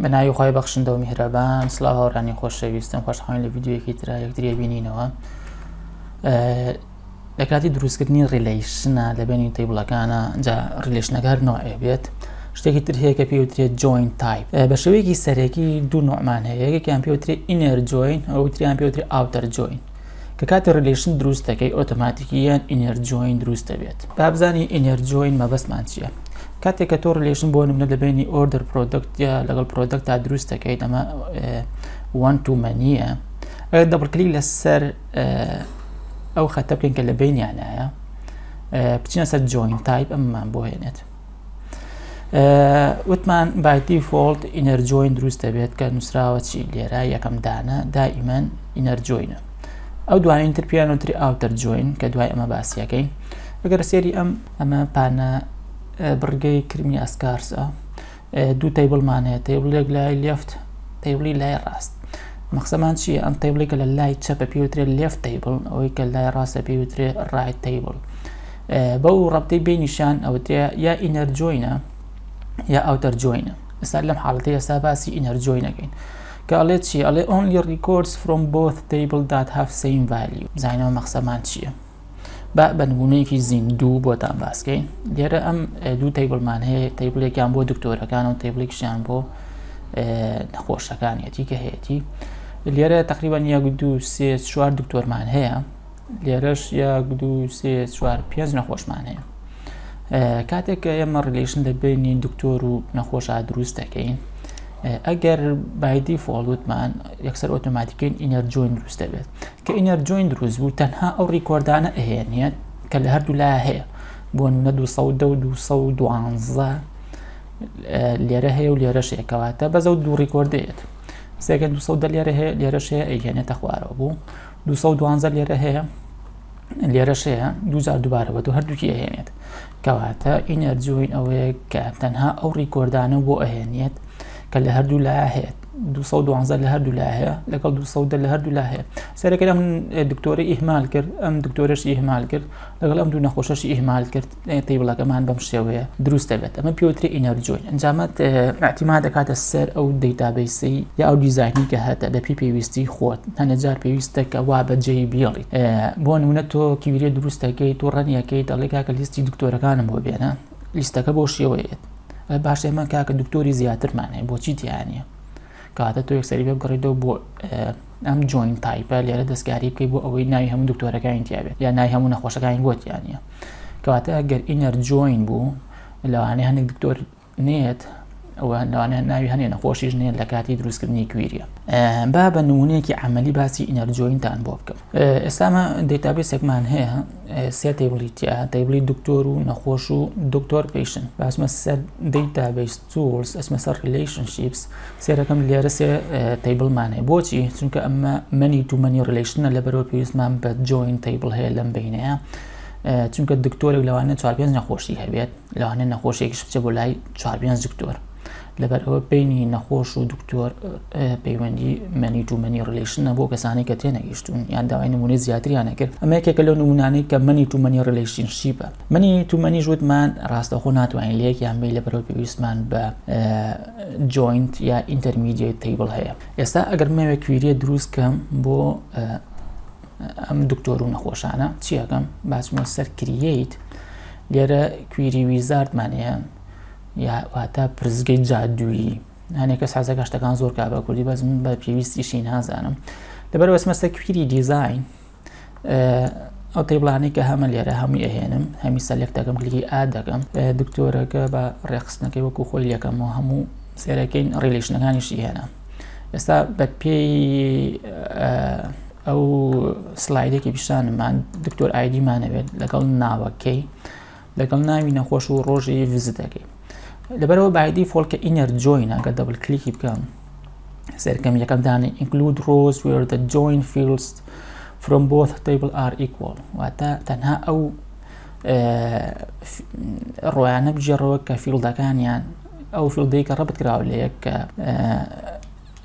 بەناوی خۆی بەخشندە و میهرەبان سلا هاوڕانی خۆشەویستم خۆشخواین لە یددیوەکی تررا یەکتریە بینینەوە لە کاتی دروستکردنی ڕیلیشنە لە بینی تیبڵەکانە جا ڕلیشنەکار نوعێ بێت شتێکی تر هەیە کە پێوترێت جوین تایپ بە شوەیەکی سەرێکی دوو نوعمان هەیە یەکێکیان پێوتری ئینەر جوین ئەوتریان پێوتری ئاوتەر جوین کە کاتی ڕلیشن دروست دەکەی ئۆتۆماتیکییان ئینەر جوین دروستە بێت بابزانی ئینەر جوین مەبەستمان چییە کاتێک کە تۆ ڕلێشن بۆ نمونە دەبێنی ئۆردر پرۆدەکتە لەگەڵ پرۆدەکت تا دروست دەکەیت ئەمە وان تومەنیە ئەگەر دەبڕکلی لەسەر ئەو خەتە بکەین کە لە بینیانایە بچینە سەر جۆین تایپ ئەممان بۆ هێنێت وتمان بایتی فۆلت ئینەرجۆین دروست دەبێت کە نووسراوە چی لێرە یەکەم دانا دائیمەن ئینەرجۆینە ئەو دوانین تر پیانۆتری ئاوتەر جۆین کە دوای ئەمە باسیەکەین ئەگەر سێری ئەم ئەمە پانە بڕگەی کرمی ئەسکارسە دوو تەیبلمانەیە تەیبلێک لای لفت تەیبلی لای ڕاست مەخسەمان چی ئەم تەیبلێکە لە لای چەپە پێوترێت لفت تەیبل ئەوەی کە لای ڕاستە پێوترێت ڕای تەیبل بەو ڕەبتی بینیشان ئەوتەیە یا ئینەرجۆینە یا ئەوتەرجۆینە ئستا لەم حاڵەتی ئێستا باسی ئینەرجۆینەکەین. کاڵێت چی ئەڵێ ئۆنلی ریکۆرس فرۆم بۆت تیبل دات هاف سین ڤالیو بزانینەوە مەخسەمان چییە بە بەنبوونەیەکی زیندوو بۆتان باسکەین لێرە ئەم دوو تەیبلمان هەیە تەیبلێکیان بۆ دکتۆرەکان و تەیبلێکشیان بۆ نەخۆشەکانیەتی کە هەیەی لێرە تقریبان یەک دو سێ چوار دکتۆرمان هەیە لێرەش یەک دو سێ چوار پێنج نەخۆشمان هەیە کاتێک کە ئێمە ڕلیشن دەبینی دکتۆر و نەخۆشە دروست دەکەین ئەگەر بایدی فۆڵوتمان یەکسەر ئۆتۆماتیکین ئینەرجۆین دروست دەبێت کە ئینەرجۆین دروست بوو تەنها ئەو ڕیکۆردانە ئەهێنێت کە لە هەردوو لا هەیە بۆ نە دو دوانزە لێرە هەیە و لێرە شێکەواتە بەزە و دوو ڕیکۆردێت سێگە دو لێرە هەیە لێرەش هەیە ئەیهێنێتە خوارەوە بوو دو دوانزە لێرە هەیە لێرەشەیە دوزار دووبارەوە و هەردووکی ئەهێنێت کەواتە ئینەرجوین ئەوەیە کە تەنها ئەو ڕیکۆردانە بۆ ئەهێنێت دو ᱠᱟᱞᱮ ᱦᱟᱨᱫᱩ ᱞᱟᱦᱟ ᱦᱮ 212 لهردو لاهي لقل 200 لهردو لاهي سيرا كده من دكتوري إهمال كر أم دكتورش إهمال كر لقال أم دونا خوشش إهمال كر إيه طيب لك ما بمشي ويا دروس تبت أما بيوتري إنرجوي انجامات آه، اعتمادك هذا السر أو بيسي يا أو ديزايني كهذا بي بي ويستي خوت أنا جار بي ويستك واب جي بيالي آه، بون ونتو تو دروس تكي تو رنيا كي تلقاك ليستي دكتورة كان مو بينا ليستك بوشيويت باش ئێمە کاکە دکتۆری زیاترمان هەیە بۆچی تیانە کاتە تۆ یەکسری بێ بگەڕیتەوە بۆ ئەم جۆین تایپە لێرە دەستکاری بکەی بۆ ئەوەی ناوی هەموو دکتۆرەکانی تیاابێت یا نای هەموو نەخۆشەکانی گوتیانە کەواتە ئەگەر ئینەر جۆین بوو لەوانەیە هەندێک دکتۆر نێت ئەوە لەوانە ناوی هەنێ نەخۆشیش نێن لە کاتی دروستکردنی کویریە با بە نمونەیەکی عملی باسی ئینەرجۆینتان بۆ بکەم ئێستامە دەیتابێسێکمان هەیە سێ تیبلیتیا تیبلی دکتۆر و نەخۆش و دکتۆر پیشن باسمە سەر دەیتابیس تورس ئەسمە سەر ریلیشنشیپس سێرەکەم لێرە سێ تیبلمانێ بۆچی چونکە ئەمە منی تومەنی ریلیشنە لە بەرەوە پێویستمان بە جۆین تیبل هەیە لەم بینەیە. چونکە دکتۆرێک لەوانە چوار پێنج نەخۆشی هەبێت لەوانە نەخۆشێکیش بچە بۆ لای چوار پێنج دکتۆر لەبەر ئەوە بینی نەخۆش و دکتۆر پەیوەندی مەنی تومەنی ڕلیشنە بۆ کەسانی کە تێنەگەیشتون یان داوای نمونەی زیاتریان نەکرد ئەمە یەکێکە لەو نمونانەی کە منی تومەنی ڕلیشین شیبە منی تومەنی ژوتمان ڕاستەخۆ ناتوانین لەیەک یان بی لە بەرەوە پێویستمان بە جوینت یا ئینتەرمیدیای تیبل هەیە ئێستا ئەگەر مەوێ کوێریە دروست کەم بۆ ئەم دکتۆر و نەخۆشانە چیەکەم باسمە سەر کرییت لێرە کوێری ویزاردمانەیە یاواتە پرزگەی جادووی هەنێکە سازە گەشتەکان زۆر کا بە کوردی بەزم بە پێویستیشی نازانم دەبەر وەسمەستە کویری دیزین ئەو تێبڵانی کە هەمە لێرە هەمووی ئەهێنم هەمی سەلێکتەکەم کلی ئا دەکەم دکتۆرەکە بە ڕێخستنەکەی وەکو خۆی لەکەم و هەموو سێرەکەین ڕیلیشنەکانیشی هێنا ئێستا بە پێی ئەو سلایدێکی پیشانمان دکتۆر ئایدیمانەوێت لەگەڵ ناوەکەی لەگەڵ ناوی نەخۆش و ڕۆژی وزتەکەی دبر لبرو فول ديفولت كإنر join اگه دبل کلیکی بکم سر کم یکم دانی include rows where the join fields from both table are equal تا تنها او روانه بجرو كفيلد كان يعني او فيلد هيك ربط کرده ولی یک هر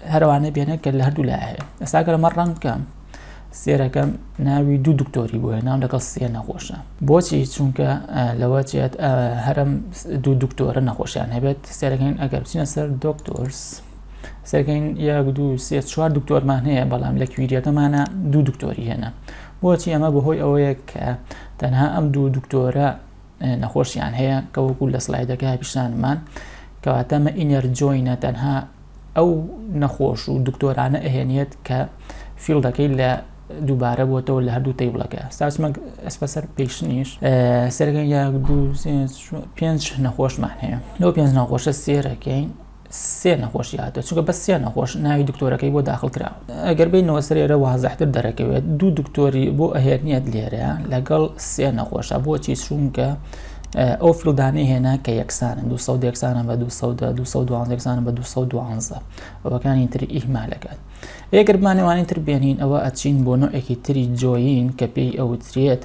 هروانه بیانه که لهر دلایه است اگر مرن کم سێرەکەم ناوی دوو دکتۆری بووە نام لەگەڵ سێ نەخۆشە بۆچی چونکە لەوە چێت هەرم دوو دکتۆرە نەخۆشیان هەبێت سێرەکەین ئەگەر بچینە سەر دکتۆرس سەرگەین یاک دوو سێ چوار دکتۆرمان هەیە بەڵام لە کویرەکەمانە دوو دکتۆری هێنا بۆچی ئەمە بەهۆی ئەوەیە کە تەنها ئەم دوو دکتۆرە نەخۆشیان هەیە کە وەکو لە سلایدەکە پیشانمان کەواتەمە ئینەرجۆینە تەنها ئەو نەخۆش و دکتۆرانە ئەهێنێت کە فیلدەکەی لە دووبارە بۆتەوە لە هەردوو تەیبڵەکە ساسمە ئەسپە سەر پێشنیش سەرگەن یا دوو پێنج نەخۆشمان هەیە لەو پێنج نەخۆشە سێرەکەین سێ نەخۆشی هاتە چونکە بە سێ نەخۆش ناوی دکتۆرەکەی بۆ داخل کراوە ئەگەر بین نەوەسرێرە وازەحتر دەرەکەوێت دوو دکتۆری بۆ ئەهێنیت لێرەیە لەگەڵ سێ نەخۆشە بۆچی چونکە ئەو فرودانی هێنا کە یەکسانن 200یەکسانە بە 200 بە 212 ئەوەکانی تری ئیهمالەکەن ئێگرمانەوانی تر بێنین ئەوە ئەچین بۆ نوعێکی تری جۆین کە پێی ئەوترێت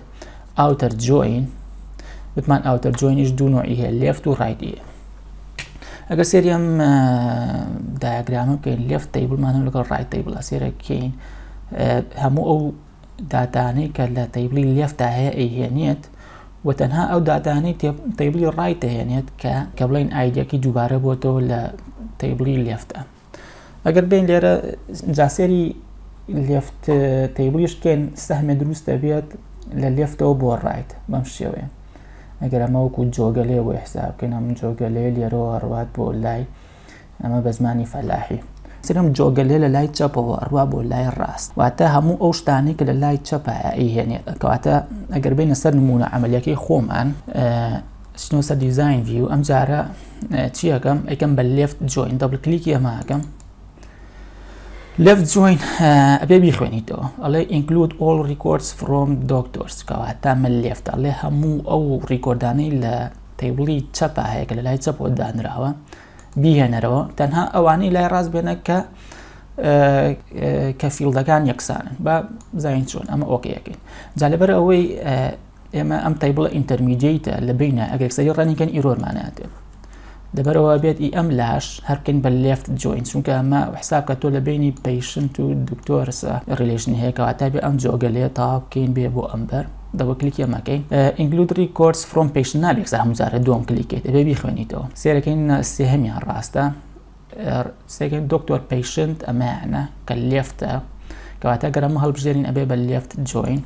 ئاوتەر جۆین بتمان ئاوتەر جۆینیش دوو نوعی هەیە لێفت و ڕایدیە ئەگەر سێریەم دایگرامە بکەین لێفت تەیبلمانە لەگەڵ ڕای تەیبڵە سێرەکەین هەموو ئەو دادانەی کە لە تەیبلی لێفتا هەیە ئەیهێنێت وتنها او داداني تيبلي رايت يعني ك كبلين ايديا كي جوباره بوتو ل تيبلي ليفت اگر بين ليرا جاسيري ليفت تيبليش كان سهم دروس تبيت لليفت او بور رايت بمشي وين يعني. اگر ما كو جوغلي و حساب كنا من جوغلي ليرو اروات بولاي اما بزماني فلاحي سرم جۆگەلێ لە لای چەپەوە ئەڕوا بۆ لای ڕاست واتە هەموو ئەو شتانی کە لە لای چەپایهێنێت کەواتە ئەگەر بینە سەر نمونە ئەعملیەکەی خۆمان سنوسە دیزین ویو ئەم جارە چیەکەم ئەیکەم بە لفت جۆین دەبل کلیکی ئەماکەم لفت جوین ئەبێ بیخوێنیتەوە ئەڵێ ئینکلود ئۆل ریکۆردس فرۆم دکتۆرس کەواتە من لێفت ئەڵێ هەموو ئەو ڕیکۆردانەی لە تیبڵی چەپا هەیە کە لە لای چەپۆ دانراوە بیهێنەرەوە تەنها ئەوانەی لای ڕاست بێنە کە کە فیلدەکان یەکسانن بە زین چۆن ئەمە ئۆکیەکەین جالبەر ئەوەی ئێمە ئەم تایبڵە ئینتەرمیدیتە لە بینە ئەگەکسری ڕەنیکەن ئیرۆرماناتێت دەبەرەوە بێت ئی ئەم لاش هەرکەین بە لفت جوین چونکە ئەمە حساب کە تۆ لە بینی پەیشنت و دکتۆرسە ڕلیشن هەیەکەوە تا بێ ئەم جۆگەلێ تاو بکەین بێ بۆ ئەمبەر دەبە کلیکیە ماکەین ئینگلودری کۆرس فرۆم پێش نابێکسا هەموزارە دوم کلیکیت دەبێ بخوێنیتەوە سێرەکەین سێهمیان ڕاستە سێگەن دکتۆر پیشنت ئەمەیانە کە لێفتە کەواتە گەرەمە هەڵبژێنین ئەبێ بە لێفت جۆین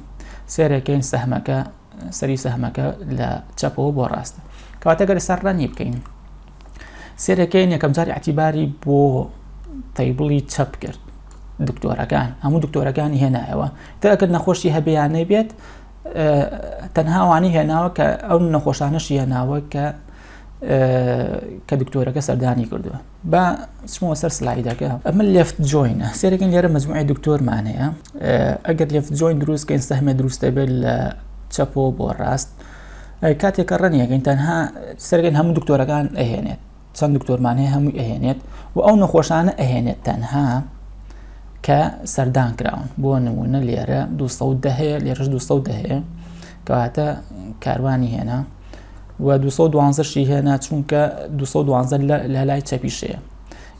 سێرەکەین سەحمەکە سەری سەحمەکە لە چەپەوە بۆ ڕاستە کەواتە گەر سەرڕانی بکەین سێرەکەین یەکەم جاری عتیباری بۆ تەیبڵی چەپ کرد دکتۆرەکان هەموو دکتۆرەکانی هێنایەوە تەکرد نەخۆشی هەبیانەی بێت تەنهاوانی هێناوە کە ئەو نەخۆشانش هێناوە کە کە دکتۆرەکە سەردانی کردووە بە چمەوە سەر سلایدەکە ئەمە لفت جوینە سێرەکەن لێرە مجموعی دکتۆرمانەیە ئەگەر لفت جوین دروستکە ئینستەمێ دروستە بێت لە چەپۆ بۆ ڕاست کاتێکە ڕەنیەکەین تەنها سەرگەن هەموو دکتۆرەکان ئەهێنێت چەند دکتۆرمانەیە هەمووی ئەهێنێت و ئەو نەخۆشانە ئەهێنێت تەنها کە سەردان کراون بۆ نمونە لێرە دو هەیە لێرش دو هەیە کەواتە کاروانی هێنا و 2012 شی هێنا چونکە 2012 لە لای چەپیشەیە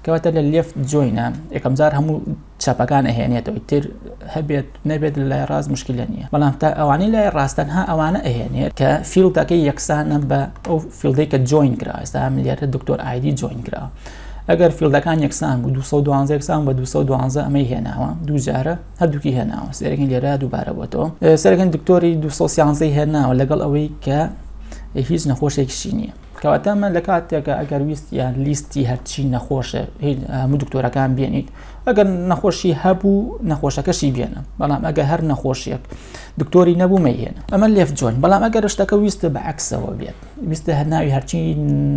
کەواتە لە لێفت جۆینە یەکەم جار هەموو چاپەکان ئەهێنێتەوەی تر هەبێت نەبێت لای ڕاست مشکل نیە بەڵام تا ئەوانەی لای ڕاستەن ها ئەوانە ئەهێنێت کە فیلتەکەی یەکسانە بە ئەو فیلدەی کە جۆین کرا ئێستا ئەم لێرە دکتۆر ئایدی جۆین کرا ئەگەر فیلدەکان یەکسان بوو 2012 یەکسان بە 2012 ئەمەی هێناوە دووجارە هەردووکی هێناوە سەرەکەن لێرە دووبارە بۆتەوە سەرەکەن دکتۆری 2011 هێناوە لەگەڵ ئەوەی کە هیچ نەخۆشێکشی نییە کەواتە من لە کاتێکە ئەگەر ویست یان لیستی هەرچی نەخۆشە هەموو دکتۆرەکان بێنیت ئەگەر نەخۆشی هەبوو نەخۆشەکەشی بێنە بەڵام ئەگە هەر نەخۆشیەک دکتۆری نەبوومە هێنە ئەمە لێف جۆین بەڵام ئەگەر شتەکە ویستە بە عکسەوە بێت ویستە هە ناوی هەرچی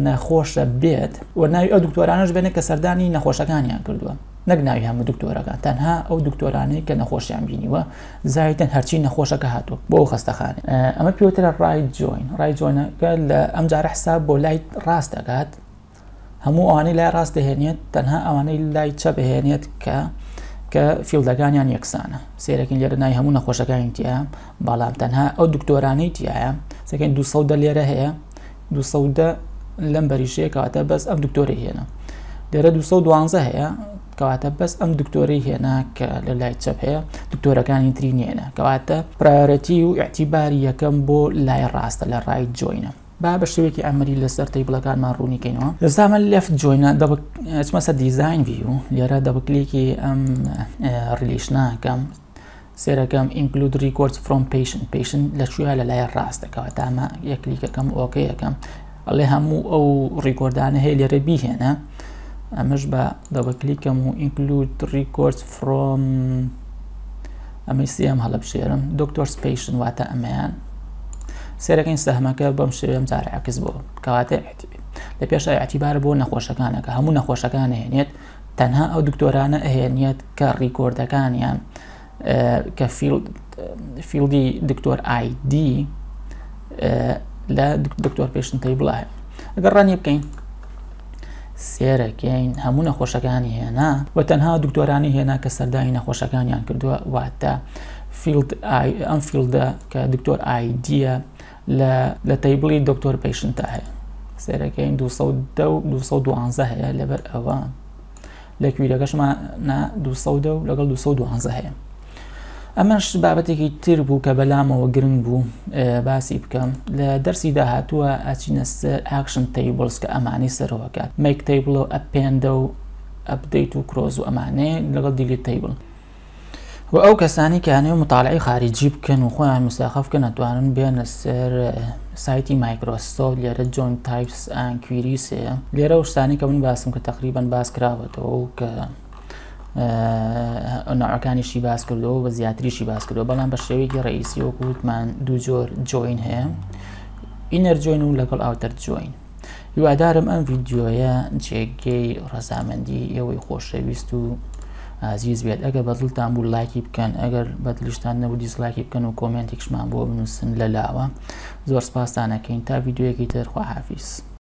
نەخۆشە بێت و ناوی ئەو دکتۆرانش بێنێت کە سەردانی نەخۆشەکانیان کردووە نەگناوی هەموو دکتۆرەکە تەنها ئەو دکتۆرانەی کە نەخۆشیان بینیوە زایتەن هەرچی نەخۆشەکە هاتوو بۆ خستەخانێ ئەمە پێوترە ڕای جۆین ڕای جۆینەکە لە ئەم جارە حساب بۆ لای ڕاست دەکات هەموو ئەوانەی لای ڕاست دەهێنێت تەنها ئەوانەی لای چە بهێنێت کە کە فیلدەکانیان یەکسانە سێرەکن لێرە نای هەموو نەخۆشەکانی تیە بەڵام تەنها ئەو دکتۆرانەی تایە سەکەین دو سەودە لێرە هەیە دو سەودە لەم بەریشەیە کاتە بەس ئەم دکتۆری هێنە لێرە 2012 هەیە کەواتە بەس ئەم دکتۆری هێنا کە لە لای چەپ هەیە دکتۆرەکانی تری نێنە کەواتە پرارەتی و ئەتیباری یەکەم بۆ لای ڕاستە لە ڕای جۆینە با بە شوێکی ئەمەری لەسەر تەیبلەکانمان ڕوونیکەینەوە لەسامە لەفت جۆینە چمە سەر دیزین ویو لێرە دەبکلێکی ئەم ریلیشناکەم سێرەکەم ئینکلود ریکۆرد فرۆم پیشن پیشن لە شوێ لە لای ڕاستەکەەوە تامە یەکلیکەکەم ئۆکەیەکەم ئەڵێ هەموو ئەو ڕیکۆردانە هەیە لێرە بیهێنە ئەمەش بە دەبکلیکەم و ئینکلود ریکۆرس فرۆم ئەمەی سیم هەڵە بشێرم دکتۆر سپیشن واتە ئەمەیان سێرەکەین سەهمەکە بەم شێوێم جارە عکس بۆ کەواتە لە پێش ئاعتیبار بۆ نەخۆشەکانەکە هەموو نەخۆشەکان هێنێت تەنها ئەو دکتۆرانە ئەهێنیت کە ڕیکۆردەکانیان کە فیلدی دکتۆر آیدی لە دکتۆر پێشنتەی بڵایە ئەگەر ڕانی بکەین سێرەگەین هەموو نەخۆشەکانی هێنا و تەنها دکتۆرانی هێنا کە سەردانی نەخۆشەکانیان کردووە واتە ئەم فیلدە کە دکتۆر ئایدیە لە تەیبڵی دکتۆر پێشنتە هەیە سێرەکەین 2012 هەیە لەبەر ئەوە لە کویرەکەشمان 200 لەگەڵ 2012 هەیە ئەمەش بابەتێکی تر بوو کە بەلامەوە گرنگ بوو آه، باسی بکەم لە دەرسی داهاتووە ئاچینە ئاکشن تیبلس کە ئەمانی سەرەوەکات میک تیبل و ئەپێندە و ئەپدەیت و کرۆز و ئەمانێ لەگەڵ دیلی تیبل و ئەو کەسانی کەیانێ مطالعی خارجی بکەن و خۆیان مستاخف کە ناتوانن بێنە سەر آه، سایتی مایکرۆسۆف لێرە جۆن تایپس ئەنکویریسەیە آه، لێرە شتانی کە من باسم کە باس کراوەتەوە کە ناوەکانیشی باس کردەوە بە زیاتریشی باس کردەوە بەڵام بە شێوەیەکی ڕئیسی وەکووتمان دوو جۆر جۆین هەیە ئینەرجۆین و لەگەڵ ئاوتەر جۆین هیوادارم ئەم ڤیددیۆیە جێگەی ڕەزامەندی ئێوەی خۆشەویست و ئازیز بێت ئەگەر بەدڵتان بوو لایکی بکەن ئەگەر بەدلیشتان نەبوو دیسلاکی بکەن و کۆمنتێکشمان بۆ بنووسن لە لاوە زۆر سپاسانەکەین تا یددیوەکی ترخوا حافیس